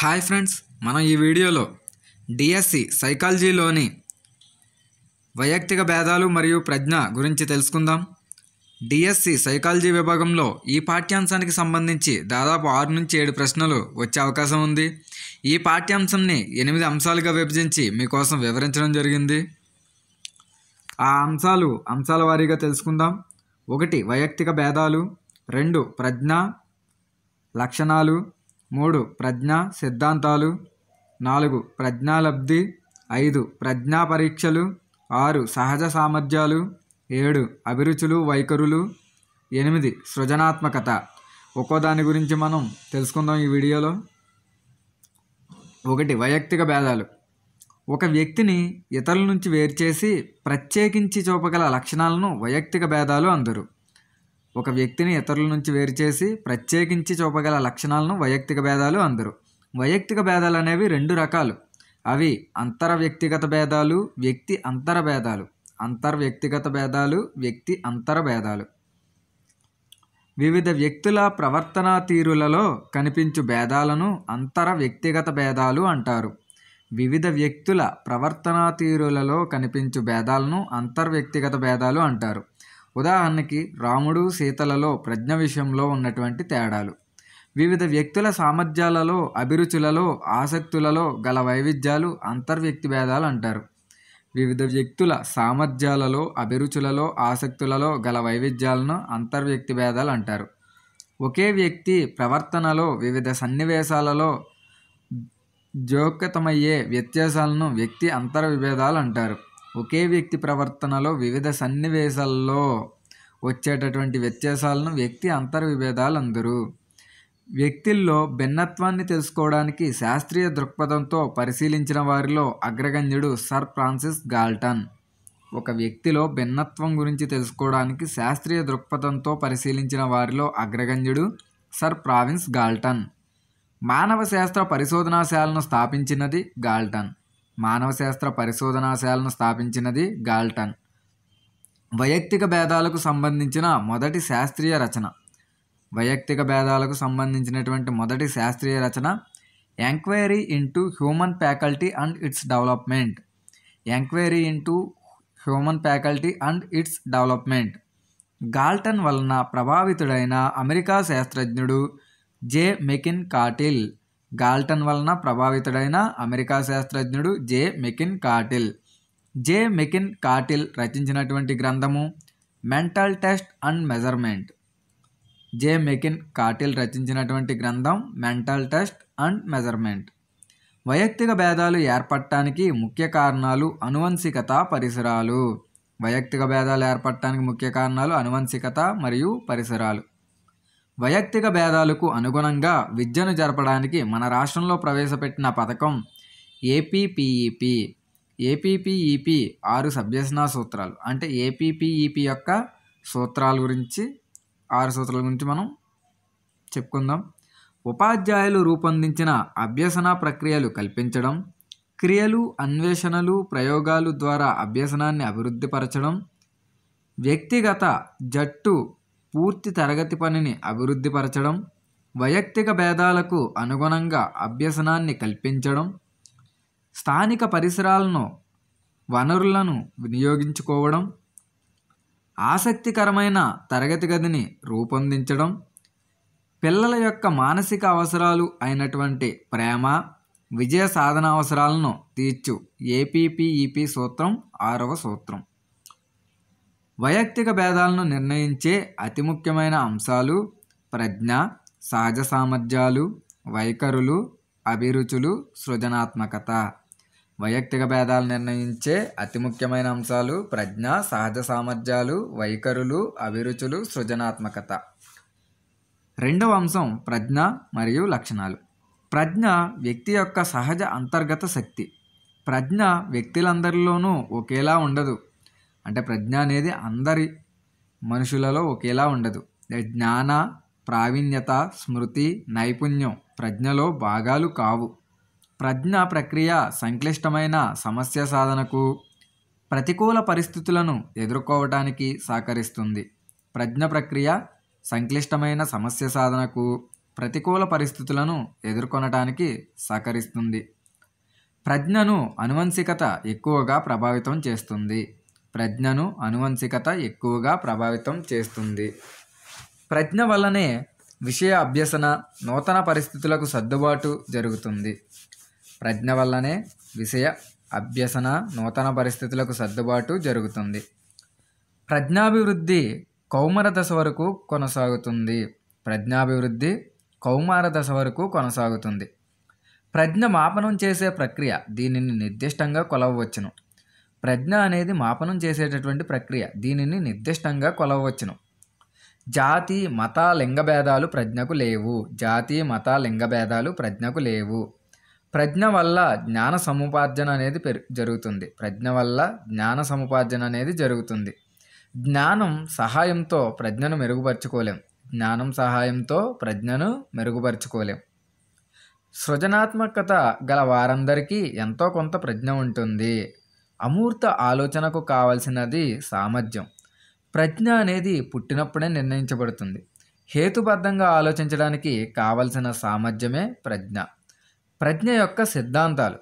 hi friends మనం ఈ వీడియోలో డిఎస్సి సైకాలజీలోని వైయక్తిక భేదాలు మరియు ప్రజ్ఞ గురించి తెలుసుకుందాం డిఎస్సి సైకాలజీ విభాగంలో ఈ పాఠ్యాంశానికి సంబంధించి దాదాపు ఆరు నుంచి ఏడు ప్రశ్నలు వచ్చే అవకాశం ఉంది ఈ పాఠ్యాంశంని ఎనిమిది అంశాలుగా విభజించి మీకోసం వివరించడం జరిగింది ఆ అంశాలు అంశాల వారీగా తెలుసుకుందాం ఒకటి వైయక్తిక భేదాలు రెండు ప్రజ్ఞ లక్షణాలు మూడు ప్రజ్ఞా సిద్ధాంతాలు నాలుగు ప్రజ్ఞాలబ్ధి ఐదు ప్రజ్ఞా పరీక్షలు ఆరు సహజ సామర్థ్యాలు ఏడు అభిరుచులు వైఖరులు ఎనిమిది సృజనాత్మకత ఒక్కో దాని గురించి మనం తెలుసుకుందాం ఈ వీడియోలో ఒకటి వైయక్తిక భేదాలు ఒక వ్యక్తిని ఇతరుల నుంచి వేరుచేసి ప్రత్యేకించి చూపగల లక్షణాలను వైయక్తిక భేదాలు అందరు ఒక వ్యక్తిని ఇతరుల నుంచి వేరు చేసి ప్రత్యేకించి చూపగల లక్షణాలను వైయక్తిక భేదాలు అందరు వైయక్తిక భేదాలు అనేవి రెండు రకాలు అవి అంతర వ్యక్తిగత భేదాలు వ్యక్తి అంతర భేదాలు అంతర్ వ్యక్తిగత భేదాలు వ్యక్తి అంతర భేదాలు వివిధ వ్యక్తుల ప్రవర్తనా తీరులలో కనిపించు భేదాలను అంతర వ్యక్తిగత భేదాలు అంటారు వివిధ వ్యక్తుల ప్రవర్తనా తీరులలో కనిపించు భేదాలను అంతర్వ్యక్తిగత భేదాలు అంటారు ఉదాహరణకి రాముడు సీతలలో ప్రజ్ఞ విషయంలో ఉన్నటువంటి తేడాలు వివిధ వ్యక్తుల సామర్థ్యాలలో అభిరుచులలో ఆసక్తులలో గల వైవిధ్యాలు అంతర్వ్యక్తి భేదాలు అంటారు వివిధ వ్యక్తుల సామర్థ్యాలలో అభిరుచులలో ఆసక్తులలో గల వైవిధ్యాలను అంతర్వ్యక్తి భేదాలు అంటారు ఒకే వ్యక్తి ప్రవర్తనలో వివిధ సన్నివేశాలలో జోక్యతమయ్యే వ్యత్యాసాలను వ్యక్తి అంతర్విభేదాలు అంటారు ఒకే వ్యక్తి ప్రవర్తనలో వివిధ సన్నివేశాల్లో వచ్చేటటువంటి వ్యత్యాసాలను వ్యక్తి అంతర్విభేదాలు అందరు వ్యక్తుల్లో భిన్నత్వాన్ని తెలుసుకోవడానికి శాస్త్రీయ దృక్పథంతో పరిశీలించిన వారిలో అగ్రగణ్యుడు సర్ ఫ్రాన్సిస్ గాల్టన్ ఒక వ్యక్తిలో భిన్నత్వం గురించి తెలుసుకోవడానికి శాస్త్రీయ దృక్పథంతో పరిశీలించిన వారిలో అగ్రగణ్యుడు సర్ ప్రావిన్స్ గాల్టన్ మానవ శాస్త్ర పరిశోధనాశాలను స్థాపించినది గాల్టన్ మానవశాస్త్ర పరిశోధనాశాలను స్థాపించినది గాల్టన్ వైయక్తిక భేదాలకు సంబంధించిన మొదటి శాస్త్రీయ రచన వైయక్తిక భేదాలకు సంబంధించినటువంటి మొదటి శాస్త్రీయ రచన enquiry into human faculty and its development enquiry into human faculty and its development Galton వలన ప్రభావితుడైన అమెరికా శాస్త్రజ్ఞుడు జే మెకిన్ కాటిల్ గాల్టన్ వలన ప్రభావితుడైన అమెరికా శాస్త్రజ్ఞుడు J McKeen Cattell J McKeen Cattell రచించినటువంటి గ్రంథము mental test and measurement J McKeen Cattell రచించినటువంటి గ్రంథం మెంటల్ టెస్ట్ అండ్ మెజర్మెంట్ వైయక్తిక భేదాలు ఏర్పడటానికి ముఖ్య కారణాలు అనువంశికత పరిసరాలు వైయక్తిక భేదాలు ఏర్పడటానికి ముఖ్య కారణాలు అనువంశికత మరియు పరిసరాలు వైయక్తిక భేదాలకు అనుగుణంగా విద్యను జరపడానికి మన రాష్ట్రంలో ప్రవేశపెట్టిన పథకం ఏపీపీఈపీ ఏపీపీఈపీ ఆరు సభ్యసనా సూత్రాలు అంటే ఏపీపీఈపీ యొక్క సూత్రాల గురించి ఆరు సూత్రాల గురించి మనం చెప్పుకుందాం ఉపాధ్యాయులు రూపొందించిన అభ్యసన ప్రక్రియలు కల్పించడం క్రియలు అన్వేషణలు ప్రయోగాలు ద్వారా అభ్యసనాన్ని అభివృద్ధిపరచడం వ్యక్తిగత జట్టు పూర్తి తరగతి పనిని అభివృద్ధిపరచడం వైయక్తిక భేదాలకు అనుగుణంగా అభ్యసనాన్ని కల్పించడం స్థానిక పరిసరాలను వనరులను వినియోగించుకోవడం ఆసక్తికరమైన తరగతి గదిని రూపొందించడం పిల్లల యొక్క మానసిక అవసరాలు అయినటువంటి ప్రేమ విజయ సాధన అవసరాలను తీర్చు ఏపీపీఈపి సూత్రం ఆరవ సూత్రం వైయక్తిక భేదాలను నిర్ణయించే అతి ముఖ్యమైన అంశాలు ప్రజ్ఞ సహజ సామర్థ్యాలు వైఖరులు అభిరుచులు సృజనాత్మకత వైయక్తిక భేదాలు నిర్ణయించే అతి ముఖ్యమైన అంశాలు ప్రజ్ఞ సహజ సామర్థ్యాలు వైఖరులు అభిరుచులు సృజనాత్మకత రెండవ అంశం ప్రజ్ఞ మరియు లక్షణాలు ప్రజ్ఞ వ్యక్తి యొక్క సహజ అంతర్గత శక్తి ప్రజ్ఞ వ్యక్తులందరిలోనూ ఒకేలా ఉండదు అంటే ప్రజ్ఞ అనేది అందరి మనుషులలో ఒకేలా ఉండదు జ్ఞాన ప్రావీణ్యత స్మృతి నైపుణ్యం ప్రజ్ఞలో భాగాలు కావు ప్రజ్ఞ ప్రక్రియ సంక్లిష్టమైన సమస్య సాధనకు ప్రతికూల పరిస్థితులను ఎదుర్కోవటానికి సహకరిస్తుంది ప్రజ్ఞ ప్రక్రియ సంక్లిష్టమైన సమస్య సాధనకు ప్రతికూల పరిస్థితులను ఎదుర్కొనటానికి సహకరిస్తుంది ప్రజ్ఞను అనువంశికత ఎక్కువగా ప్రభావితం చేస్తుంది ప్రజ్ఞను అనువంశికత ఎక్కువగా ప్రభావితం చేస్తుంది ప్రజ్ఞ వల్లనే విషయ అభ్యసన నూతన పరిస్థితులకు సర్దుబాటు జరుగుతుంది ప్రజ్ఞ వల్లనే విషయ అభ్యసన నూతన పరిస్థితులకు సర్దుబాటు జరుగుతుంది ప్రజ్ఞాభివృద్ధి కౌమర దశ వరకు కొనసాగుతుంది ప్రజ్ఞాభివృద్ధి కౌమార దశ వరకు కొనసాగుతుంది ప్రజ్ఞ మాపనం చేసే ప్రక్రియ దీనిని నిర్దిష్టంగా కొలవవచ్చును ప్రజ్ఞ అనేది మాపనం చేసేటటువంటి ప్రక్రియ దీనిని నిర్దిష్టంగా కొలవచ్చును జాతి మత లింగభేదాలు ప్రజ్ఞకు లేవు జాతి మత లింగభేదాలు ప్రజ్ఞకు లేవు ప్రజ్ఞ వల్ల జ్ఞాన సముపార్జన అనేది పెరు జరుగుతుంది ప్రజ్ఞ వల్ల జ్ఞాన సముపార్జన అనేది జరుగుతుంది జ్ఞానం సహాయంతో ప్రజ్ఞను మెరుగుపరచుకోలేం జ్ఞానం సహాయంతో ప్రజ్ఞను మెరుగుపరచుకోలేం సృజనాత్మకత గల వారందరికీ ఎంతో కొంత ప్రజ్ఞ ఉంటుంది అమూర్త ఆలోచనకు కావలసినది సామర్థ్యం ప్రజ్ఞ అనేది పుట్టినప్పుడే నిర్ణయించబడుతుంది హేతుబద్ధంగా ఆలోచించడానికి కావలసిన సామర్థ్యమే ప్రజ్ఞ ప్రజ్ఞ యొక్క సిద్ధాంతాలు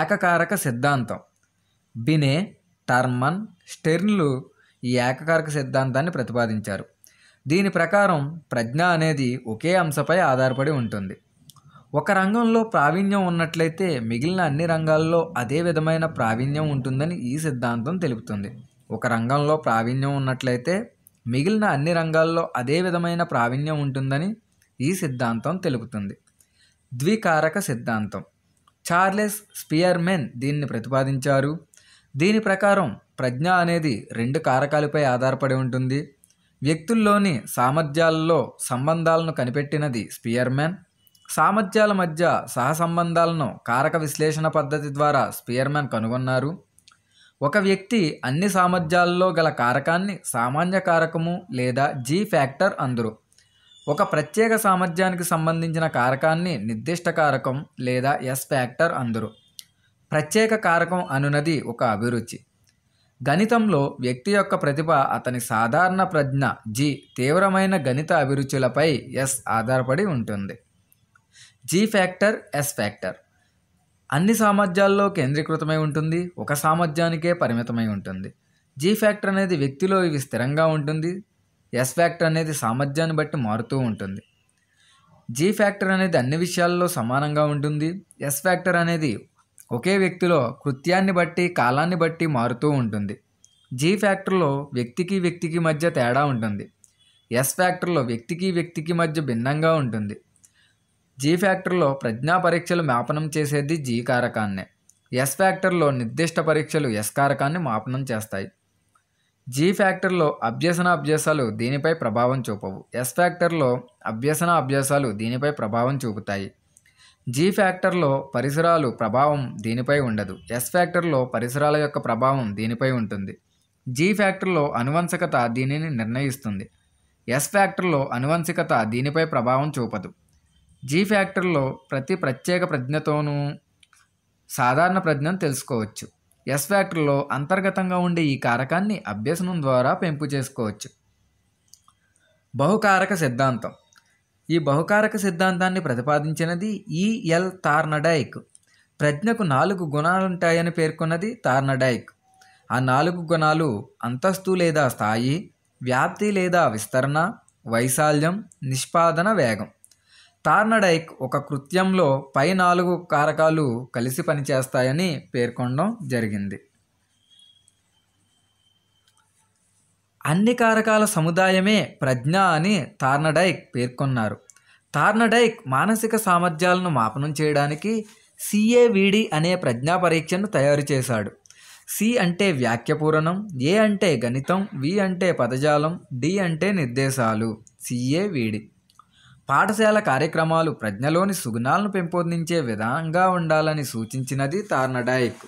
ఏకకారక సిద్ధాంతం బినే టర్మన్ స్టెర్న్లు ఈ ఏకకారక సిద్ధాంతాన్ని ప్రతిపాదించారు దీని ప్రకారం ప్రజ్ఞ అనేది ఒకే అంశపై ఆధారపడి ఉంటుంది ఒక రంగంలో ప్రావీణ్యం ఉన్నట్లయితే మిగిలిన అన్ని రంగాల్లో అదే విధమైన ప్రావీణ్యం ఉంటుందని ఈ సిద్ధాంతం తెలుపుతుంది ఒక రంగంలో ప్రావీణ్యం ఉన్నట్లయితే మిగిలిన అన్ని రంగాల్లో అదే విధమైన ప్రావీణ్యం ఉంటుందని ఈ సిద్ధాంతం తెలుపుతుంది ద్వికారక సిద్ధాంతం చార్లెస్ స్పియర్మెన్ దీన్ని ప్రతిపాదించారు దీని ప్రకారం ప్రజ్ఞ అనేది రెండు కారకాలపై ఆధారపడి ఉంటుంది వ్యక్తుల్లోని సామర్థ్యాలలో సంబంధాలను కనిపెట్టినది స్పియర్మెన్ సామర్థ్యాల మధ్య సహసంబంధాలను కారక విశ్లేషణ పద్ధతి ద్వారా స్పియర్మెన్ కనుగొన్నారు ఒక వ్యక్తి అన్ని సామర్థ్యాల్లో గల కారకాన్ని సామాన్య కారకము లేదా జీ ఫ్యాక్టర్ అందరు ఒక ప్రత్యేక సామర్థ్యానికి సంబంధించిన కారకాన్ని నిర్దిష్ట కారకం లేదా ఎస్ ఫ్యాక్టర్ అందరు ప్రత్యేక కారకం అనునది ఒక అభిరుచి గణితంలో వ్యక్తి యొక్క ప్రతిభ అతని సాధారణ ప్రజ్ఞ జీ తీవ్రమైన గణిత అభిరుచులపై ఎస్ ఆధారపడి ఉంటుంది జీ ఫ్యాక్టర్ ఎస్ ఫ్యాక్టర్ అన్ని సామర్థ్యాల్లో కేంద్రీకృతమై ఉంటుంది ఒక సామర్థ్యానికే పరిమితమై ఉంటుంది జీ ఫ్యాక్టర్ అనేది వ్యక్తిలో ఇవి స్థిరంగా ఉంటుంది ఎస్ ఫ్యాక్టర్ అనేది సామర్థ్యాన్ని బట్టి మారుతూ ఉంటుంది జీ ఫ్యాక్టర్ అనేది అన్ని విషయాల్లో సమానంగా ఉంటుంది ఎస్ ఫ్యాక్టర్ అనేది ఒకే వ్యక్తిలో కృత్యాన్ని బట్టి కాలాన్ని బట్టి మారుతూ ఉంటుంది జీ ఫ్యాక్టర్లో వ్యక్తికి వ్యక్తికి మధ్య తేడా ఉంటుంది ఎస్ ఫ్యాక్టర్లో వ్యక్తికి వ్యక్తికి మధ్య భిన్నంగా ఉంటుంది జీ ఫ్యాక్టర్లో ప్రజ్ఞా పరీక్షలు మాపనం చేసేది జీ కారకాన్నే ఎస్ ఫ్యాక్టర్లో నిర్దిష్ట పరీక్షలు ఎస్ కారకాన్ని మాపనం చేస్తాయి జీ ఫ్యాక్టర్లో అభ్యసన అభ్యాసాలు దీనిపై ప్రభావం చూపవు ఎస్ ఫ్యాక్టర్లో అభ్యసన అభ్యాసాలు దీనిపై ప్రభావం చూపుతాయి జీ ఫ్యాక్టర్లో పరిసరాలు ప్రభావం దీనిపై ఉండదు ఎస్ ఫ్యాక్టర్లో పరిసరాల యొక్క ప్రభావం దీనిపై ఉంటుంది జీ ఫ్యాక్టర్లో అనువంశకత దీనిని నిర్ణయిస్తుంది ఎస్ ఫ్యాక్టర్లో అనువంశికత దీనిపై ప్రభావం చూపదు జీ ఫ్యాక్టర్లో ప్రతి ప్రత్యేక ప్రజ్ఞతోనూ సాధారణ ప్రజ్ఞను తెలుసుకోవచ్చు ఎస్ ఫ్యాక్టర్లో అంతర్గతంగా ఉండే ఈ కారకాన్ని అభ్యసనం ద్వారా పెంపు చేసుకోవచ్చు బహుకారక సిద్ధాంతం ఈ బహుకారక సిద్ధాంతాన్ని ప్రతిపాదించినది ఈఎల్ తార్నడైక్ ప్రజ్ఞకు నాలుగు గుణాలుంటాయని పేర్కొన్నది తార్నడైక్ ఆ నాలుగు గుణాలు అంతస్తు లేదా స్థాయి వ్యాప్తి లేదా విస్తరణ వైశాల్యం నిష్పాదన వేగం టార్నడైక్ ఒక కృత్యంలో పై నాలుగు కారకాలు కలిసి పనిచేస్తాయని పేర్కొనడం జరిగింది అన్ని కారకాల సముదాయమే ప్రజ్ఞ అని టార్నడైక్ పేర్కొన్నారు టార్నడైక్ మానసిక సామర్థ్యాలను మాపనం చేయడానికి సిఏవిడి అనే ప్రజ్ఞా పరీక్షను తయారు చేశాడు సి అంటే వ్యాఖ్యపూరణం ఏ అంటే గణితం వి అంటే పదజాలం డి అంటే నిర్దేశాలు సిఏవిడి పాఠశాల కార్యక్రమాలు ప్రజ్ఞలోని సుగుణాలను పెంపొందించే విధంగా ఉండాలని సూచించినది తార్నడాయిక్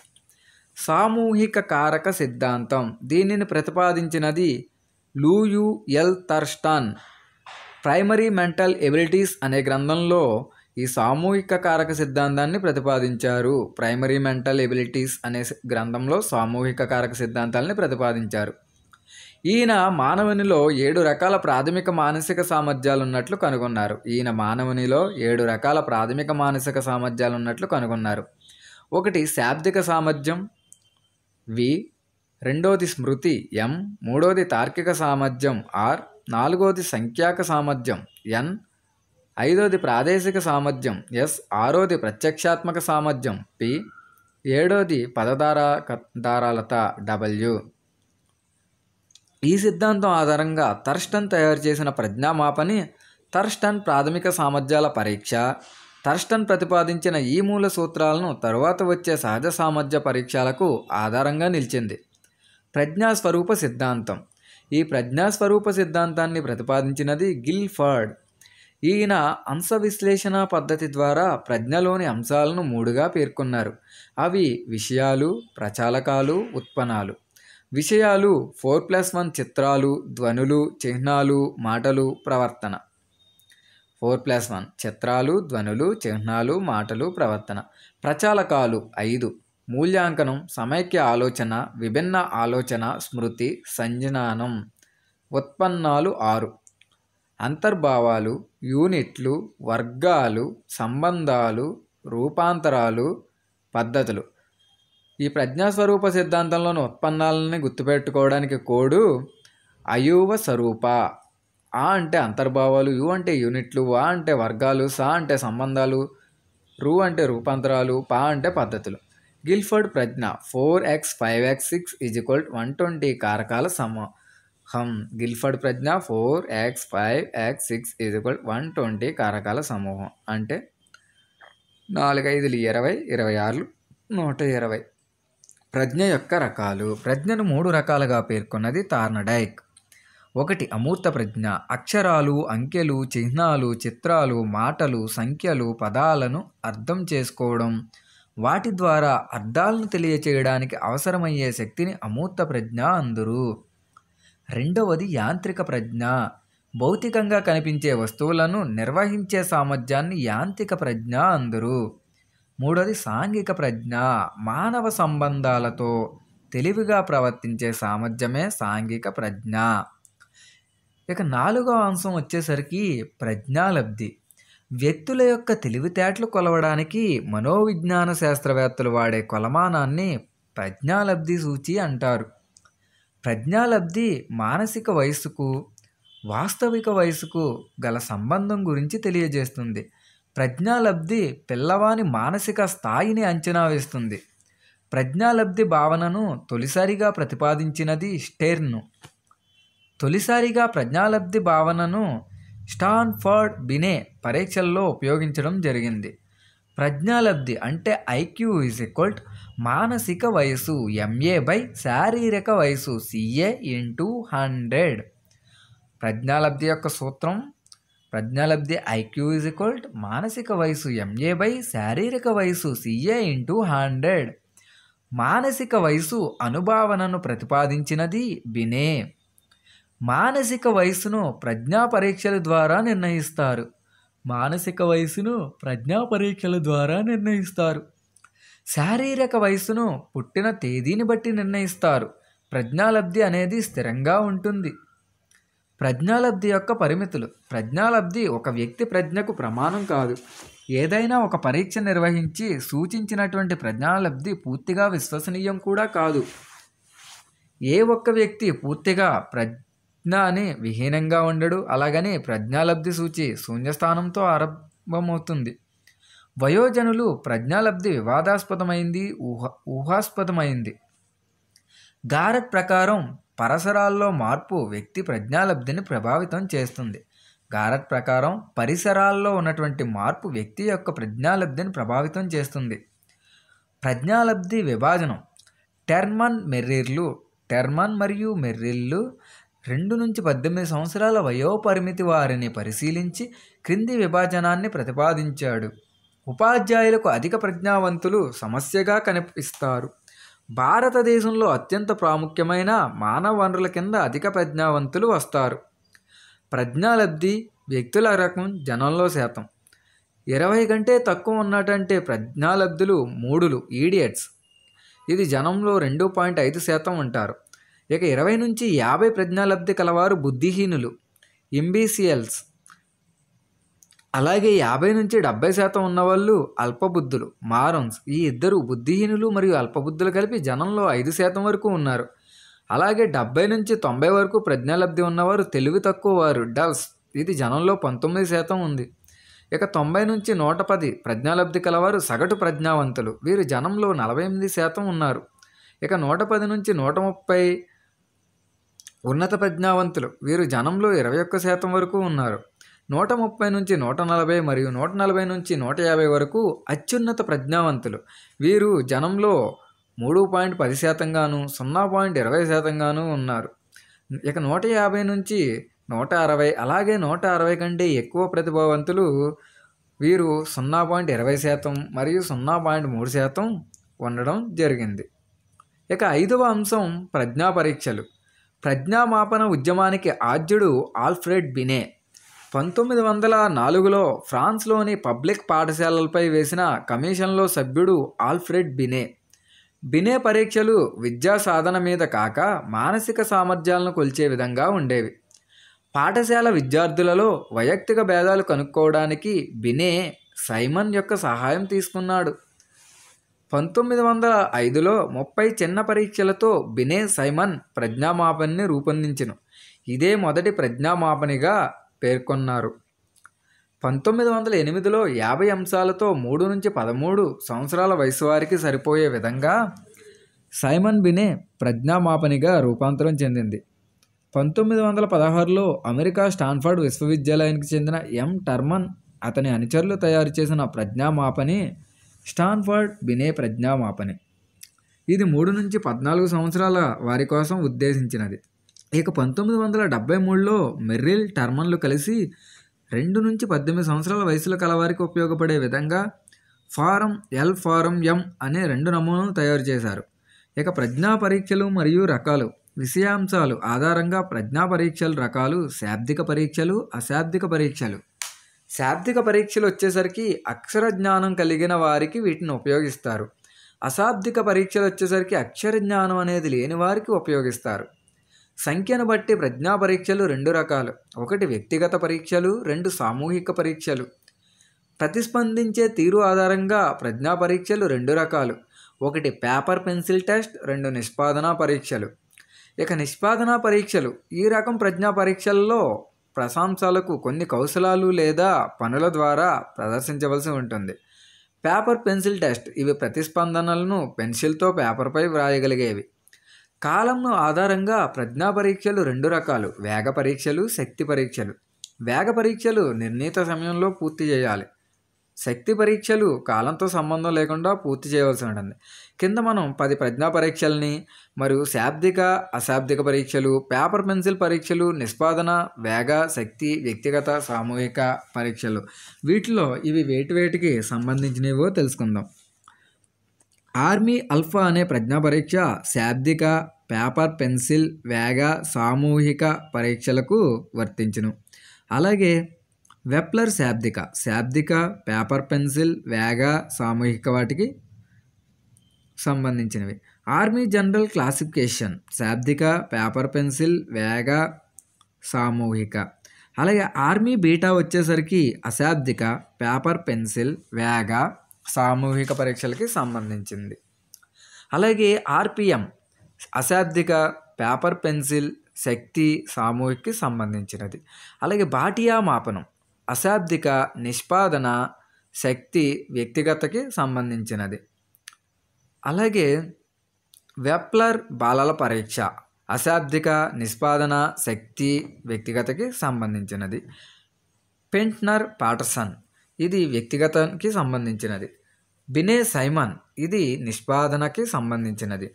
సామూహిక కారక సిద్ధాంతం దీనిని ప్రతిపాదించినది Louis L Thurstone primary mental abilities అనే గ్రంథంలో ఈ సామూహిక కారక సిద్ధాంతాన్ని ప్రతిపాదించారు ప్రైమరీ మెంటల్ ఎబిలిటీస్ అనే గ్రంథంలో సామూహిక కారక సిద్ధాంతాలని ప్రతిపాదించారు ఈయన మానవునిలో ఏడు రకాల ప్రాథమిక మానసిక సామర్థ్యాలు ఉన్నట్లు కనుగొన్నారు ఈయన మానవునిలో ఏడు రకాల ప్రాథమిక మానసిక సామర్థ్యాలు ఉన్నట్లు కనుగొన్నారు ఒకటి శాబ్దిక సామర్థ్యం వి రెండోది స్మృతి ఎం మూడోది తార్కిక సామర్థ్యం ఆర్ నాలుగోది సంఖ్యాక సామర్థ్యం ఎన్ ఐదోది ప్రాదేశిక సామర్థ్యం ఎస్ ఆరోది ప్రత్యక్షాత్మక సామర్థ్యం పి ఏడోది పదధారా దారాలత డబ్ల్యూ ఈ సిద్ధాంతం ఆధారంగా థర్స్టన్ తయారు చేసిన ప్రజ్ఞామాపని థర్స్టన్ ప్రాథమిక సామర్థ్యాల పరీక్ష థర్స్టన్ ప్రతిపాదించిన ఈ మూల సూత్రాలను తరువాత వచ్చే సహజ సామర్థ్య పరీక్షలకు ఆధారంగా నిలిచింది ప్రజ్ఞాస్వరూప సిద్ధాంతం ఈ ప్రజ్ఞాస్వరూప సిద్ధాంతాన్ని ప్రతిపాదించినది గిల్ఫర్డ్ ఈయన అంశ విశ్లేషణ పద్ధతి ద్వారా ప్రజ్ఞలోని అంశాలను మూడుగా పేర్కొన్నారు అవి విషయాలు ప్రచాలకాలు ఉత్పన్నాలు విషయాలు ఫోర్ ప్లస్ వన్ చిత్రాలు ధ్వనులు చిహ్నాలు మాటలు ప్రవర్తన ఫోర్ ప్లస్ వన్ చిత్రాలు ధ్వనులు చిహ్నాలు మాటలు ప్రవర్తన ప్రచాలకాలు ఐదు మూల్యాంకనం సమైక్య ఆలోచన విభిన్న ఆలోచన స్మృతి సంజ్ఞానం ఉత్పన్నాలు ఆరు అంతర్భావాలు యూనిట్లు వర్గాలు సంబంధాలు రూపాంతరాలు పద్ధతులు ఈ ప్రజ్ఞాస్వరూప సిద్ధాంతంలోని ఉత్పన్నాలని గుర్తుపెట్టుకోవడానికి కోడు అయూవ స్వరూప ఆ అంటే అంతర్భావాలు యు అంటే యూనిట్లు వా అంటే వర్గాలు సా అంటే సంబంధాలు రు అంటే రూపాంతరాలు పా అంటే పద్ధతులు గిల్ఫర్డ్ ప్రజ్ఞ four X five X six is equal one twenty కారకాల సమూహం గిల్ఫర్డ్ ప్రజ్ఞ four X five X six is equal one twenty కారకాల సమూహం అంటే నాలుగైదులు ఇరవై ఇరవై ఆరులు నూట ఇరవై ప్రజ్ఞ యొక్క రకాలు ప్రజ్ఞను మూడు రకాలుగా పేర్కొన్నది తార్నడైక్ ఒకటి అమూర్త ప్రజ్ఞ అక్షరాలు అంకెలు చిహ్నాలు చిత్రాలు మాటలు సంఖ్యలు పదాలను అర్థం చేసుకోవడం వాటి ద్వారా అర్థాలను తెలియచేయడానికి అవసరమయ్యే శక్తిని అమూర్త ప్రజ్ఞ అందరు రెండవది యాంత్రిక ప్రజ్ఞ భౌతికంగా కనిపించే వస్తువులను నిర్వహించే సామర్థ్యాన్ని యాంత్రిక ప్రజ్ఞ అందరు మూడోది సాంఘిక ప్రజ్ఞ మానవ సంబంధాలతో తెలివిగా ప్రవర్తించే సామర్థ్యమే సాంఘిక ప్రజ్ఞ ఇక నాలుగవ అంశం వచ్చేసరికి ప్రజ్ఞాలబ్ధి వ్యక్తుల యొక్క తెలివితేటలు కొలవడానికి మనోవిజ్ఞాన శాస్త్రవేత్తలు వాడే కొలమానాన్ని ప్రజ్ఞాలబ్ధి సూచి అంటారు ప్రజ్ఞాలబ్ధి మానసిక వయస్సుకు వాస్తవిక వయసుకు గల సంబంధం గురించి తెలియజేస్తుంది ప్రజ్ఞాలబ్ధి పిల్లవాని మానసిక స్థాయిని అంచనా వేస్తుంది ప్రజ్ఞాలబ్ధి భావనను తొలిసారిగా ప్రతిపాదించినది స్టెర్న్ తొలిసారిగా ప్రజ్ఞాలబ్ధి భావనను స్టాన్ఫర్డ్ బినే పరీక్షల్లో ఉపయోగించడం జరిగింది ప్రజ్ఞాలబ్ధి అంటే ఐక్యూ ఇస్ ఈక్వల్ట్ మానసిక వయసు ఎంఏ బై శారీరక వయసు సిఏ ఇంటూ హండ్రెడ్ ప్రజ్ఞాలబ్ధి యొక్క సూత్రం ప్రజ్ఞాలబ్ధి ఐక్యూ ఈజ్ ఈక్వల్ మానసిక వయసు ఎంఏ బై శారీరక వయసు సిఏ ఇంటూ హండ్రెడ్ మానసిక వయసు అనుభావనను ప్రతిపాదించినది బినే మానసిక వయసును ప్రజ్ఞా పరీక్షల ద్వారా నిర్ణయిస్తారు మానసిక వయసును ప్రజ్ఞా పరీక్షల ద్వారా నిర్ణయిస్తారు శారీరక వయసును పుట్టిన తేదీని బట్టి నిర్ణయిస్తారు ప్రజ్ఞాలబ్ధి అనేది స్థిరంగా ఉంటుంది ప్రజ్ఞాలబ్ధి యొక్క పరిమితులు ప్రజ్ఞాలబ్ధి ఒక వ్యక్తి ప్రజ్ఞకు ప్రమాణం కాదు ఏదైనా ఒక పరీక్ష నిర్వహించి సూచించినటువంటి ప్రజ్ఞాలబ్ధి పూర్తిగా విశ్వసనీయం కూడా కాదు ఏ ఒక్క వ్యక్తి పూర్తిగా ప్రజ్ఞ అని విహీనంగా ఉండడు అలాగని ప్రజ్ఞాలబ్ధి సూచి శూన్యస్థానంతో ఆరంభమవుతుంది వయోజనులు ప్రజ్ఞాలబ్ధి వివాదాస్పదమైంది ఊహ ఊహాస్పదమైంది గారెట్ ప్రకారం పరిసరాల్లో మార్పు వ్యక్తి ప్రజ్ఞాలబ్ధిని ప్రభావితం చేస్తుంది గారట్ ప్రకారం పరిసరాల్లో ఉన్నటువంటి మార్పు వ్యక్తి యొక్క ప్రజ్ఞాలబ్ధిని ప్రభావితం చేస్తుంది ప్రజ్ఞాలబ్ధి విభాజనం టెర్మన్ మెర్రిర్లు టెర్మన్ మరియు మెర్రిల్లు రెండు నుంచి పద్దెనిమిది సంవత్సరాల వయోపరిమితి వారిని పరిశీలించి క్రింది విభాజనాన్ని ప్రతిపాదించాడు ఉపాధ్యాయులకు అధిక ప్రజ్ఞావంతులు సమస్యగా కనిపిస్తారు భారతదేశంలో అత్యంత ప్రాముఖ్యమైన మానవ వనరుల కింద అధిక ప్రజ్ఞావంతులు వస్తారు ప్రజ్ఞాలబ్ధి వ్యక్తుల రకం జనంలో శాతం ఇరవై కంటే తక్కువ ఉన్నటంటే ప్రజ్ఞాలబ్ధులు మూడులు ఈడియట్స్ ఇది జనంలో రెండు పాయింట్ ఐదు శాతం ఉంటారు ఇక ఇరవై నుంచి యాభై ప్రజ్ఞాలబ్ధి కలవారు బుద్ధిహీనులు ఎంబీసీఎల్స్ అలాగే యాభై నుంచి డెబ్బై శాతం ఉన్నవాళ్ళు అల్పబుద్ధులు మారన్స్ ఈ ఇద్దరు బుద్ధిహీనులు మరియు అల్పబుద్ధులు కలిపి జనంలో ఐదు శాతం వరకు ఉన్నారు అలాగే డెబ్బై నుంచి తొంభై వరకు ప్రజ్ఞాలబ్ధి ఉన్నవారు తెలివి తక్కువ వారు డల్స్ ఇది జనంలో పంతొమ్మిది శాతం ఉంది ఇక తొంభై నుంచి నూట పది ప్రజ్ఞాలబ్ధి కలవారు సగటు ప్రజ్ఞావంతులు వీరు జనంలో నలభై ఎనిమిది శాతం ఉన్నారు ఇక నూట పది నుంచి నూట ముప్పై ఉన్నత ప్రజ్ఞావంతులు వీరు జనంలో ఇరవై ఒక్క శాతం వరకు ఉన్నారు నూట ముప్పై నుంచి నూట నలభై మరియు నూట నలభై నుంచి నూట యాభై వరకు అత్యున్నత ప్రజ్ఞావంతులు వీరు జనంలో మూడు పాయింట్ పది శాతంగాను సున్నా పాయింట్ ఇరవై శాతంగాను ఉన్నారు ఇక నూట యాభై నుంచి నూట అరవై అలాగే నూట అరవై కంటే ఎక్కువ ప్రతిభావంతులు వీరు సున్నా పాయింట్ ఇరవై శాతం మరియు సున్నా పాయింట్ మూడు శాతం ఉండడం జరిగింది ఇక ఐదవ అంశం ప్రజ్ఞా పరీక్షలు ప్రజ్ఞామాపన ఉద్యమానికి ఆద్యుడు ఆల్ఫ్రెడ్ బినే పంతొమ్మిది వందల నాలుగులో ఫ్రాన్స్లోని పబ్లిక్ పాఠశాలలపై వేసిన కమిషన్లో సభ్యుడు ఆల్ఫ్రెడ్ బినే బినే పరీక్షలు విద్యా సాధన మీద కాక మానసిక సామర్థ్యాలను కొలిచే విధంగా ఉండేవి పాఠశాల విద్యార్థులలో వైయక్తిక భేదాలు కనుక్కోవడానికి బినే సైమన్ యొక్క సహాయం తీసుకున్నాడు పంతొమ్మిది వందల ఐదులో ముప్పై చిన్న పరీక్షలతో బినే సైమన్ ప్రజ్ఞామాపణని రూపొందించను ఇదే మొదటి ప్రజ్ఞామాపణిగా పేర్కొన్నారు పంతొమ్మిది వందల ఎనిమిదిలో యాభై అంశాలతో మూడు నుంచి పదమూడు సంవత్సరాల వయసు వారికి సరిపోయే విధంగా సైమన్ బినే ప్రజ్ఞామాపనిగా రూపాంతరం చెందింది పంతొమ్మిది వందల పదహారులో అమెరికా స్టాన్ఫర్డ్ విశ్వవిద్యాలయానికి చెందిన ఎం టర్మన్ అతని అనుచరులు తయారు చేసిన ప్రజ్ఞామాపని స్టాన్ఫర్డ్ బినే ప్రజ్ఞామాపని ఇది మూడు నుంచి పద్నాలుగు సంవత్సరాల వారి కోసం ఉద్దేశించినది ఇక పంతొమ్మిది వందల డెబ్బై మూడులో మెర్రిల్ టర్మన్లు కలిసి రెండు నుంచి పద్దెనిమిది సంవత్సరాల వయసులో కలవారికి ఉపయోగపడే విధంగా ఫారం ఎల్ ఫారం ఎం అనే రెండు నమూనాలు తయారు చేశారు ఇక ప్రజ్ఞా పరీక్షలు మరియు రకాలు విషయాంశాలు ఆధారంగా ప్రజ్ఞా పరీక్షల రకాలు శాబ్దిక పరీక్షలు అశాబ్దిక పరీక్షలు శాబ్దిక పరీక్షలు వచ్చేసరికి అక్షర జ్ఞానం కలిగిన వారికి వీటిని ఉపయోగిస్తారు అశాబ్దిక పరీక్షలు వచ్చేసరికి అక్షర జ్ఞానం అనేది లేని వారికి ఉపయోగిస్తారు సంఖ్యను బట్టి ప్రజ్ఞా పరీక్షలు రెండు రకాలు ఒకటి వ్యక్తిగత పరీక్షలు రెండు సామూహిక పరీక్షలు ప్రతిస్పందించే తీరు ఆధారంగా ప్రజ్ఞా పరీక్షలు రెండు రకాలు ఒకటి పేపర్ పెన్సిల్ టెస్ట్ రెండు నిష్పాదన పరీక్షలు ఇక నిష్పాదన పరీక్షలు ఈ రకం ప్రజ్ఞా పరీక్షల్లో ప్రశాంశాలకు కొన్ని కౌశలాలు లేదా పనుల ద్వారా ప్రదర్శించవలసి ఉంటుంది పేపర్ పెన్సిల్ టెస్ట్ ఇవి ప్రతిస్పందనలను పెన్సిల్తో పేపర్పై వ్రాయగలిగేవి కాలంను ఆధారంగా ప్రజ్ఞా పరీక్షలు రెండు రకాలు వేగ పరీక్షలు శక్తి పరీక్షలు వేగ పరీక్షలు నిర్ణీత సమయంలో పూర్తి చేయాలి శక్తి పరీక్షలు కాలంతో సంబంధం లేకుండా పూర్తి చేయవలసి ఉంటుంది కింద మనం పది ప్రజ్ఞా పరీక్షల్ని మరియు శాబ్దిక అశాబ్దిక పరీక్షలు పేపర్ పెన్సిల్ పరీక్షలు నిష్పాదన వేగ శక్తి వ్యక్తిగత సామూహిక పరీక్షలు వీటిలో ఇవి వేటి వేటికి సంబంధించినవో తెలుసుకుందాం ఆర్మీ అల్ఫా అనే ప్రజ్ఞా పరీక్ష శాబ్దిక పేపర్ పెన్సిల్ వేగ సామూహిక పరీక్షలకు వర్తించును అలాగే వెప్లర్ శాబ్దిక శాబ్దిక పేపర్ పెన్సిల్ వేగ సామూహిక వాటికి సంబంధించినవి ఆర్మీ జనరల్ క్లాసిఫికేషన్ శాబ్దిక పేపర్ పెన్సిల్ వేగ సామూహిక అలాగే ఆర్మీ బీటా వచ్చేసరికి అశాబ్దిక పేపర్ పెన్సిల్ వేగ సామూహిక పరీక్షలకి సంబంధించింది అలాగే ఆర్పిఎం అశాబ్దిక పేపర్ పెన్సిల్ శక్తి సామూహికకి సంబంధించినది అలాగే బాటియా మాపనం అశాబ్దిక నిష్పాదన శక్తి వ్యక్తిగతకి సంబంధించినది అలాగే వెప్లర్ బాలల పరీక్ష అశాబ్దిక నిష్పాదన శక్తి వ్యక్తిగతకి సంబంధించినది పెంట్నర్ పాటర్సన్ ఇది వ్యక్తిగతానికి సంబంధించినది బినే సైమన్ ఇది నిష్పాదనకి సంబంధించినది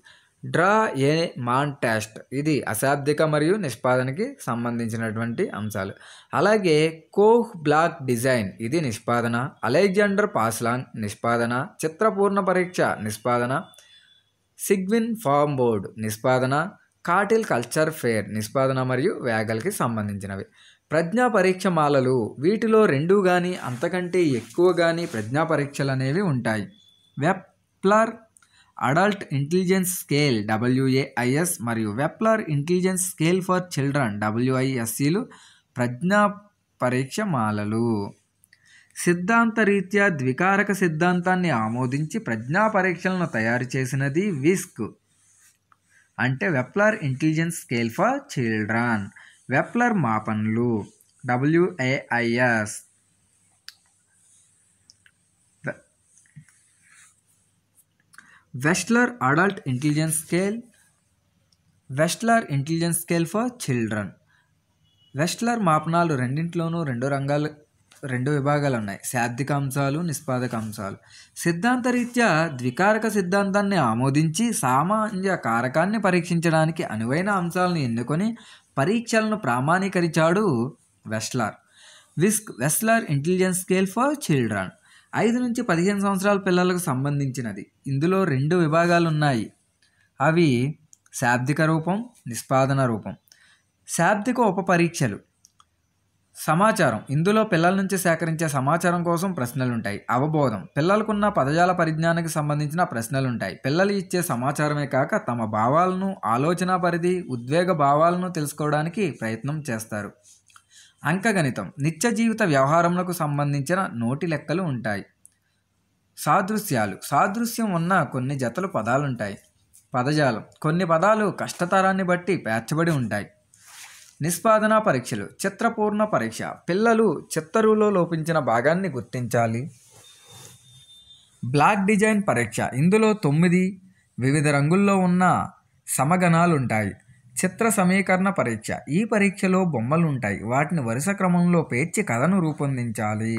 డ్రా ఏ మాంటాస్ట్ ఇది అశాబ్దిక మరియు నిష్పాదనకి సంబంధించినటువంటి అంశాలు అలాగే కోహ్ బ్లాక్ డిజైన్ ఇది నిష్పాదన అలెగ్జాండర్ పాస్లాన్ నిష్పాదన చిత్రపూర్ణ పరీక్ష నిష్పాదన సిగ్విన్ ఫామ్ బోర్డ్ నిష్పాదన కాటిల్ కల్చర్ ఫేర్ నిష్పాదన మరియు వ్యాగల్కి సంబంధించినవి ప్రజ్ఞా పరీక్షమాలలు వీటిలో రెండు కానీ అంతకంటే ఎక్కువ కానీ ప్రజ్ఞా పరీక్షలు అనేవి ఉంటాయి Wechsler adult intelligence scale WAIS మరియు Wechsler intelligence scale for children డబ్ల్యూఐఎస్సీలు ప్రజ్ఞా పరీక్ష మాలలు రీత్యా ద్వికారక సిద్ధాంతాన్ని ఆమోదించి ప్రజ్ఞా పరీక్షలను తయారు చేసినది విస్క్ అంటే Wechsler intelligence scale for children Wechsler మాపన్లు WAIS Wechsler adult intelligence scale Wechsler intelligence scale for children Wechsler మాపనాలు రెండింటిలోనూ రెండు రంగాలు రెండు విభాగాలు ఉన్నాయి శాబ్దిక అంశాలు నిష్పాదక అంశాలు సిద్ధాంతరీత్యా ద్వికారక సిద్ధాంతాన్ని ఆమోదించి సామాన్య కారకాన్ని పరీక్షించడానికి అనువైన అంశాలను ఎన్నుకొని పరీక్షలను ప్రామాణీకరించాడు వెస్లార్ విస్క్ Wechsler intelligence scale for children ఐదు నుంచి పదిహేను సంవత్సరాల పిల్లలకు సంబంధించినది ఇందులో రెండు విభాగాలు ఉన్నాయి అవి శాబ్దిక రూపం నిష్పాదన రూపం శాబ్దిక ఉపపరీక్షలు సమాచారం ఇందులో పిల్లల నుంచి సేకరించే సమాచారం కోసం ప్రశ్నలుంటాయి అవబోధం పిల్లలకున్న పదజాల పరిజ్ఞానానికి సంబంధించిన ప్రశ్నలుంటాయి పిల్లలు ఇచ్చే సమాచారమే కాక తమ భావాలను ఆలోచన పరిధి ఉద్వేగ భావాలను తెలుసుకోవడానికి ప్రయత్నం చేస్తారు అంకగణితం నిత్య జీవిత వ్యవహారములకు సంబంధించిన నోటి లెక్కలు ఉంటాయి సాదృశ్యాలు సాదృశ్యం ఉన్న కొన్ని జతలు పదాలుంటాయి పదజాలం కొన్ని పదాలు కష్టతరాన్ని బట్టి పేర్చబడి ఉంటాయి నిష్పాదన పరీక్షలు చిత్రపూర్ణ పరీక్ష పిల్లలు చిత్తరువులో లోపించిన భాగాన్ని గుర్తించాలి బ్లాక్ డిజైన్ పరీక్ష ఇందులో తొమ్మిది వివిధ రంగుల్లో ఉన్న సమగణాలు ఉంటాయి చిత్ర సమీకరణ పరీక్ష ఈ పరీక్షలో బొమ్మలు ఉంటాయి వాటిని వరుస క్రమంలో పేర్చి కథను రూపొందించాలి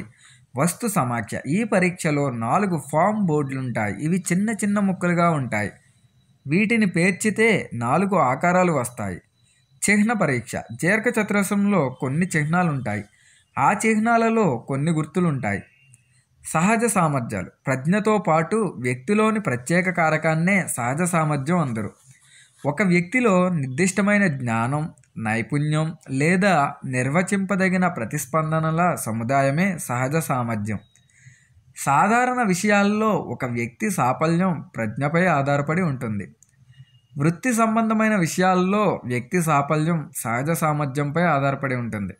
వస్తు సమాఖ్య ఈ పరీక్షలో నాలుగు ఫామ్ బోర్డులు ఉంటాయి ఇవి చిన్న చిన్న ముక్కలుగా ఉంటాయి వీటిని పేర్చితే నాలుగు ఆకారాలు వస్తాయి చిహ్న పరీక్ష దీర్ఘ చతురస్రంలో కొన్ని చిహ్నాలు ఉంటాయి ఆ చిహ్నాలలో కొన్ని గుర్తులుంటాయి సహజ సామర్థ్యాలు ప్రజ్ఞతో పాటు వ్యక్తిలోని ప్రత్యేక కారకాన్నే సహజ సామర్థ్యం అందరు ఒక వ్యక్తిలో నిర్దిష్టమైన జ్ఞానం నైపుణ్యం లేదా నిర్వచింపదగిన ప్రతిస్పందనల సముదాయమే సహజ సామర్థ్యం సాధారణ విషయాల్లో ఒక వ్యక్తి సాఫల్యం ప్రజ్ఞపై ఆధారపడి ఉంటుంది వృత్తి సంబంధమైన విషయాల్లో వ్యక్తి సాఫల్యం సహజ సామర్థ్యంపై ఆధారపడి ఉంటుంది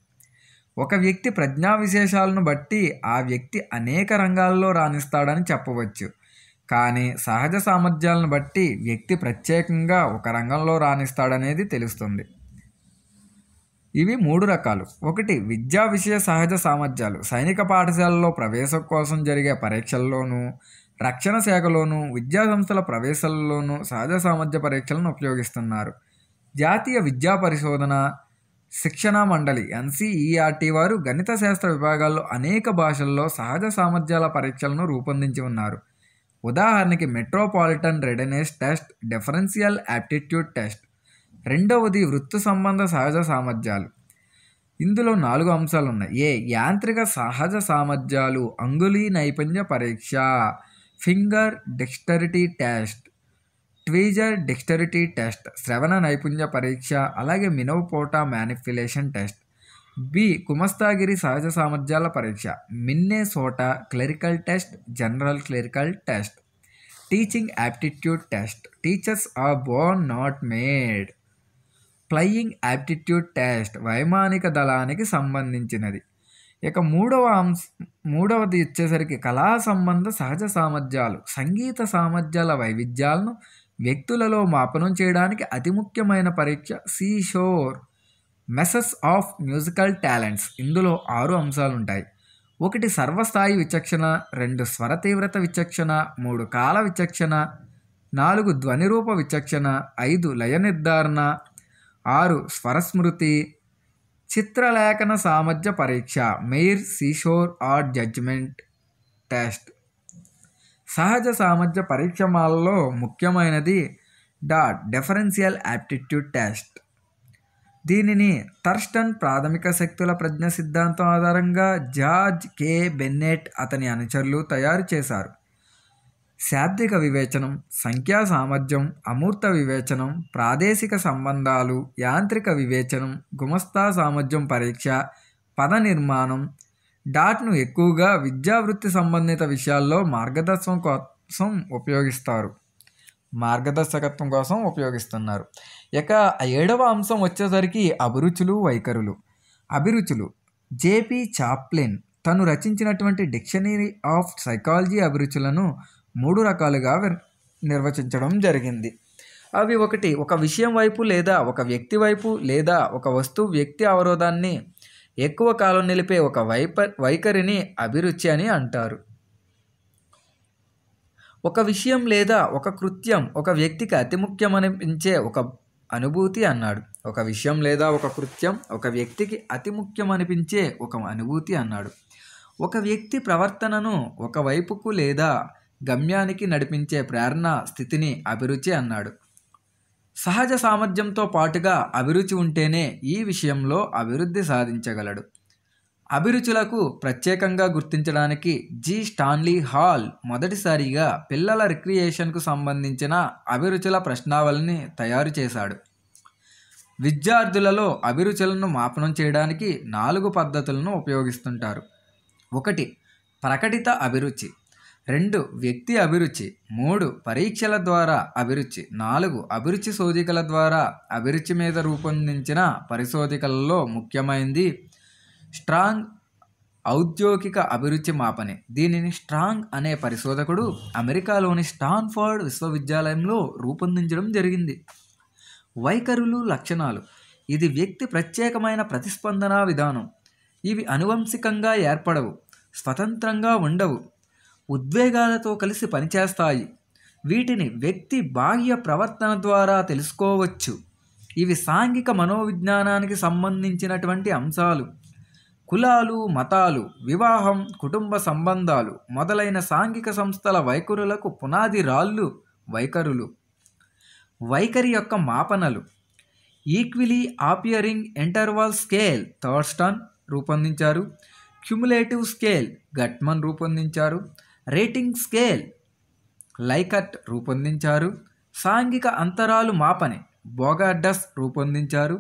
ఒక వ్యక్తి ప్రజ్ఞా విశేషాలను బట్టి ఆ వ్యక్తి అనేక రంగాల్లో రాణిస్తాడని చెప్పవచ్చు కానీ సహజ సామర్థ్యాలను బట్టి వ్యక్తి ప్రత్యేకంగా ఒక రంగంలో రాణిస్తాడనేది తెలుస్తుంది ఇవి మూడు రకాలు ఒకటి విద్యా విషయ సహజ సామర్థ్యాలు సైనిక పాఠశాలలో ప్రవేశం కోసం జరిగే పరీక్షల్లోనూ రక్షణ శాఖలోనూ సంస్థల ప్రవేశాలలోనూ సహజ సామర్థ్య పరీక్షలను ఉపయోగిస్తున్నారు జాతీయ విద్యా పరిశోధన శిక్షణ మండలి ఎన్సిఈఆర్టీ వారు గణిత శాస్త్ర విభాగాల్లో అనేక భాషల్లో సహజ సామర్థ్యాల పరీక్షలను రూపొందించి ఉన్నారు ఉదాహరణకి metropolitan readiness test differential aptitude test రెండవది వృత్తి సంబంధ సహజ సామర్థ్యాలు ఇందులో నాలుగు అంశాలు ఉన్నాయి ఏ యాంత్రిక సహజ సామర్థ్యాలు అంగులీ నైపుణ్య పరీక్ష finger dexterity test tweezer dexterity test శ్రవణ నైపుణ్య పరీక్ష అలాగే మినోపోటా మ్యానిఫ్యులేషన్ టెస్ట్ బి కుమస్తాగిరి సహజ సామర్థ్యాల పరీక్ష సోటా clerical test general clerical test teaching aptitude test teachers are born not made flying aptitude test వైమానిక దళానికి సంబంధించినది ఇక మూడవ అంశ మూడవది ఇచ్చేసరికి కళా సంబంధ సహజ సామర్థ్యాలు సంగీత సామర్థ్యాల వైవిధ్యాలను వ్యక్తులలో మాపనం చేయడానికి అతి ముఖ్యమైన పరీక్ష Seashore measures of musical talents ఇందులో ఆరు అంశాలు ఉంటాయి ఒకటి సర్వస్థాయి విచక్షణ రెండు స్వర తీవ్రత విచక్షణ మూడు కాల విచక్షణ నాలుగు ధ్వనిరూప విచక్షణ ఐదు లయ నిర్ధారణ ఆరు స్వరస్మృతి చిత్రలేఖన సామర్థ్య పరీక్ష Meier Seashore art judgment test సహజ సామర్థ్య పరీక్ష మాలలో ముఖ్యమైనది డాట్ డిఫరెన్షియల్ యాప్టిట్యూడ్ టెస్ట్ దీనిని థర్స్టన్ ప్రాథమిక శక్తుల ప్రజ్ఞ సిద్ధాంతం ఆధారంగా జార్జ్ కే బెన్నెట్ అతని అనుచరులు తయారు చేశారు శాబ్దిక వివేచనం సంఖ్యా సామర్థ్యం అమూర్త వివేచనం ప్రాదేశిక సంబంధాలు యాంత్రిక వివేచనం గుమస్తా సామర్థ్యం పరీక్ష పద నిర్మాణం డాట్ను ఎక్కువగా విద్యావృత్తి సంబంధిత విషయాల్లో మార్గదర్శకం కోసం ఉపయోగిస్తారు మార్గదర్శకత్వం కోసం ఉపయోగిస్తున్నారు ఇక ఏడవ అంశం వచ్చేసరికి అభిరుచులు వైఖరులు అభిరుచులు జేపీ చాప్లిన్ తను రచించినటువంటి డిక్షనరీ ఆఫ్ సైకాలజీ అభిరుచులను మూడు రకాలుగా నిర్వచించడం జరిగింది అవి ఒకటి ఒక విషయం వైపు లేదా ఒక వ్యక్తి వైపు లేదా ఒక వస్తువు వ్యక్తి అవరోధాన్ని ఎక్కువ కాలం నిలిపే ఒక వైప వైఖరిని అభిరుచి అని అంటారు ఒక విషయం లేదా ఒక కృత్యం ఒక వ్యక్తికి అతి ముఖ్యమనిపించే ఒక అనుభూతి అన్నాడు ఒక విషయం లేదా ఒక కృత్యం ఒక వ్యక్తికి అతి ముఖ్యమనిపించే ఒక అనుభూతి అన్నాడు ఒక వ్యక్తి ప్రవర్తనను ఒకవైపుకు లేదా గమ్యానికి నడిపించే ప్రేరణ స్థితిని అభిరుచి అన్నాడు సహజ సామర్థ్యంతో పాటుగా అభిరుచి ఉంటేనే ఈ విషయంలో అభివృద్ధి సాధించగలడు అభిరుచులకు ప్రత్యేకంగా గుర్తించడానికి జి స్టాన్లీ హాల్ మొదటిసారిగా పిల్లల రిక్రియేషన్కు సంబంధించిన అభిరుచుల ప్రశ్నావళిని తయారు చేశాడు విద్యార్థులలో అభిరుచులను మాపనం చేయడానికి నాలుగు పద్ధతులను ఉపయోగిస్తుంటారు ఒకటి ప్రకటిత అభిరుచి రెండు వ్యక్తి అభిరుచి మూడు పరీక్షల ద్వారా అభిరుచి నాలుగు అభిరుచి శోధికల ద్వారా అభిరుచి మీద రూపొందించిన పరిశోధికలలో ముఖ్యమైనది స్ట్రాంగ్ ఔద్యోగిక అభిరుచి మాపని దీనిని స్ట్రాంగ్ అనే పరిశోధకుడు అమెరికాలోని స్టాన్ఫర్డ్ విశ్వవిద్యాలయంలో రూపొందించడం జరిగింది వైఖరులు లక్షణాలు ఇది వ్యక్తి ప్రత్యేకమైన ప్రతిస్పందన విధానం ఇవి అనువంశికంగా ఏర్పడవు స్వతంత్రంగా ఉండవు ఉద్వేగాలతో కలిసి పనిచేస్తాయి వీటిని వ్యక్తి బాహ్య ప్రవర్తన ద్వారా తెలుసుకోవచ్చు ఇవి సాంఘిక మనోవిజ్ఞానానికి సంబంధించినటువంటి అంశాలు కులాలు మతాలు వివాహం కుటుంబ సంబంధాలు మొదలైన సాంఘిక సంస్థల వైఖరులకు పునాది రాళ్ళు వైఖరులు వైఖరి యొక్క మాపనలు equally appearing interval scale Thurstone రూపొందించారు క్యుములేటివ్ స్కేల్ గట్మన్ రూపొందించారు రేటింగ్ స్కేల్ లైకట్ రూపొందించారు సాంఘిక అంతరాలు మాపని బోగాడస్ రూపొందించారు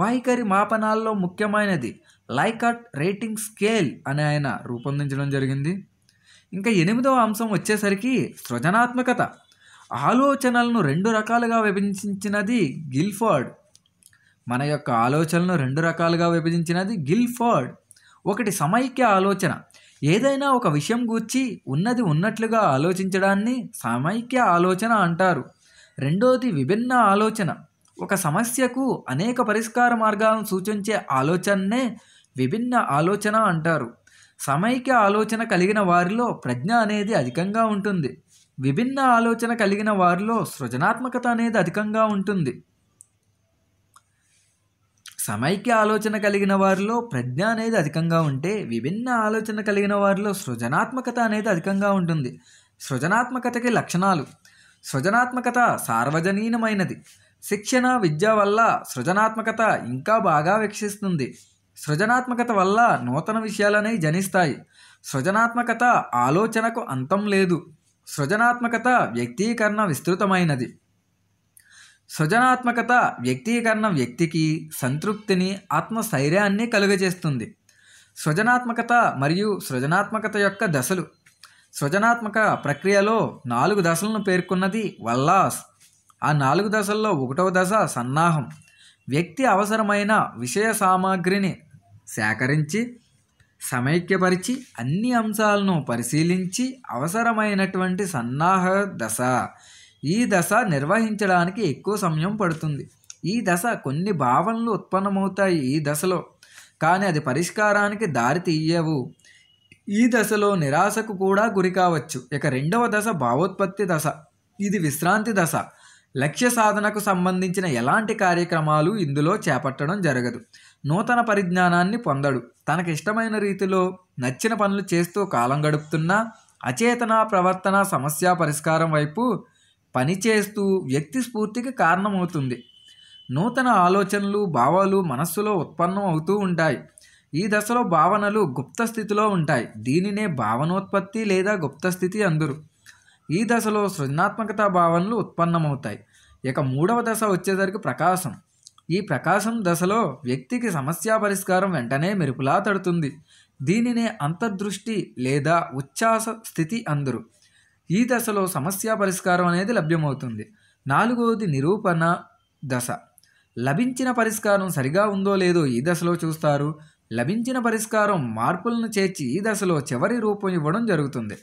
వాయికరి మాపనాల్లో ముఖ్యమైనది లైకట్ రేటింగ్ స్కేల్ అని ఆయన రూపొందించడం జరిగింది ఇంకా ఎనిమిదవ అంశం వచ్చేసరికి సృజనాత్మకత ఆలోచనలను రెండు రకాలుగా విభజించినది గిల్ఫర్డ్ మన యొక్క ఆలోచనలను రెండు రకాలుగా విభజించినది గిల్ఫర్డ్ ఒకటి సమైక్య ఆలోచన ఏదైనా ఒక విషయం గూర్చి ఉన్నది ఉన్నట్లుగా ఆలోచించడాన్ని సమైక్య ఆలోచన అంటారు రెండోది విభిన్న ఆలోచన ఒక సమస్యకు అనేక పరిష్కార మార్గాలను సూచించే ఆలోచననే విభిన్న ఆలోచన అంటారు సమైక్య ఆలోచన కలిగిన వారిలో ప్రజ్ఞ అనేది అధికంగా ఉంటుంది విభిన్న ఆలోచన కలిగిన వారిలో సృజనాత్మకత అనేది అధికంగా ఉంటుంది సమైక్య ఆలోచన కలిగిన వారిలో ప్రజ్ఞ అనేది అధికంగా ఉంటే విభిన్న ఆలోచన కలిగిన వారిలో సృజనాత్మకత అనేది అధికంగా ఉంటుంది సృజనాత్మకతకి లక్షణాలు సృజనాత్మకత సార్వజనీయమైనది శిక్షణ విద్య వల్ల సృజనాత్మకత ఇంకా బాగా వికసిస్తుంది సృజనాత్మకత వల్ల నూతన విషయాలనే జనిస్తాయి సృజనాత్మకత ఆలోచనకు అంతం లేదు సృజనాత్మకత వ్యక్తీకరణ విస్తృతమైనది సృజనాత్మకత వ్యక్తీకరణ వ్యక్తికి సంతృప్తిని ఆత్మస్థైర్యాన్ని కలుగజేస్తుంది సృజనాత్మకత మరియు సృజనాత్మకత యొక్క దశలు సృజనాత్మక ప్రక్రియలో నాలుగు దశలను పేర్కొన్నది వల్లాస్ ఆ నాలుగు దశల్లో ఒకటవ దశ సన్నాహం వ్యక్తి అవసరమైన విషయ సామాగ్రిని సేకరించి సమైక్యపరిచి అన్ని అంశాలను పరిశీలించి అవసరమైనటువంటి సన్నాహ దశ ఈ దశ నిర్వహించడానికి ఎక్కువ సమయం పడుతుంది ఈ దశ కొన్ని భావనలు ఉత్పన్నమవుతాయి ఈ దశలో కానీ అది పరిష్కారానికి దారి తీయవు ఈ దశలో నిరాశకు కూడా గురి కావచ్చు ఇక రెండవ దశ భావోత్పత్తి దశ ఇది విశ్రాంతి దశ లక్ష్య సాధనకు సంబంధించిన ఎలాంటి కార్యక్రమాలు ఇందులో చేపట్టడం జరగదు నూతన పరిజ్ఞానాన్ని పొందడు తనకిష్టమైన రీతిలో నచ్చిన పనులు చేస్తూ కాలం గడుపుతున్నా అచేతన ప్రవర్తన సమస్య పరిష్కారం వైపు పనిచేస్తూ వ్యక్తి స్ఫూర్తికి కారణమవుతుంది నూతన ఆలోచనలు భావాలు మనస్సులో ఉత్పన్నం అవుతూ ఉంటాయి ఈ దశలో భావనలు గుప్త స్థితిలో ఉంటాయి దీనినే భావనోత్పత్తి లేదా గుప్త స్థితి అందరు ఈ దశలో సృజనాత్మకత భావనలు ఉత్పన్నమవుతాయి ఇక మూడవ దశ వచ్చేసరికి ప్రకాశం ఈ ప్రకాశం దశలో వ్యక్తికి సమస్యా పరిష్కారం వెంటనే మెరుపులా తడుతుంది దీనినే అంతర్దృష్టి లేదా ఉచ్ఛాస స్థితి అందరు ఈ దశలో సమస్య పరిష్కారం అనేది లభ్యమవుతుంది నాలుగవది నిరూపణ దశ లభించిన పరిష్కారం సరిగా ఉందో లేదో ఈ దశలో చూస్తారు లభించిన పరిష్కారం మార్పులను చేర్చి ఈ దశలో చివరి రూపం ఇవ్వడం జరుగుతుంది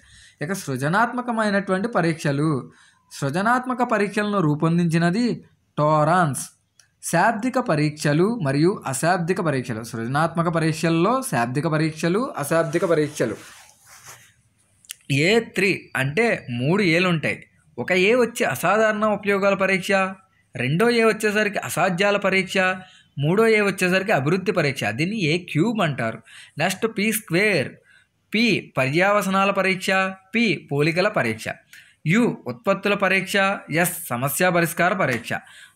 ఇక సృజనాత్మకమైనటువంటి పరీక్షలు సృజనాత్మక పరీక్షలను రూపొందించినది టోరాన్స్ శాబ్దిక పరీక్షలు మరియు అశాబ్దిక పరీక్షలు సృజనాత్మక పరీక్షల్లో శాబ్దిక పరీక్షలు అశాబ్దిక పరీక్షలు ఏ త్రీ అంటే మూడు ఏలు ఉంటాయి ఒక ఏ వచ్చి అసాధారణ ఉపయోగాల పరీక్ష రెండో ఏ వచ్చేసరికి అసాధ్యాల పరీక్ష మూడో ఏ వచ్చేసరికి అభివృద్ధి పరీక్ష దీన్ని ఏ క్యూబ్ అంటారు నెక్స్ట్ పి స్క్వేర్ పి పర్యావసనాల పరీక్ష పి పోలికల పరీక్ష యు ఉత్పత్తుల పరీక్ష ఎస్ సమస్య పరిష్కార పరీక్ష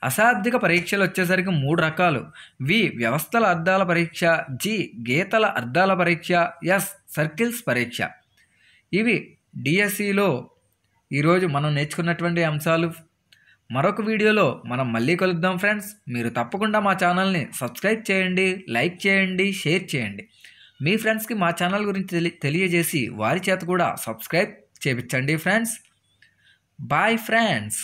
అసాధిక పరీక్షలు వచ్చేసరికి మూడు రకాలు వి వ్యవస్థల అర్థాల పరీక్ష జి గీతల అర్థాల పరీక్ష ఎస్ సర్కిల్స్ పరీక్ష ఇవి డిఎస్సిలో ఈరోజు మనం నేర్చుకున్నటువంటి అంశాలు మరొక వీడియోలో మనం మళ్ళీ కలుద్దాం ఫ్రెండ్స్ మీరు తప్పకుండా మా ఛానల్ని సబ్స్క్రైబ్ చేయండి లైక్ చేయండి షేర్ చేయండి మీ ఫ్రెండ్స్కి మా ఛానల్ గురించి తెలి తెలియజేసి వారి చేత కూడా సబ్స్క్రైబ్ చేపించండి ఫ్రెండ్స్ బాయ్ ఫ్రెండ్స్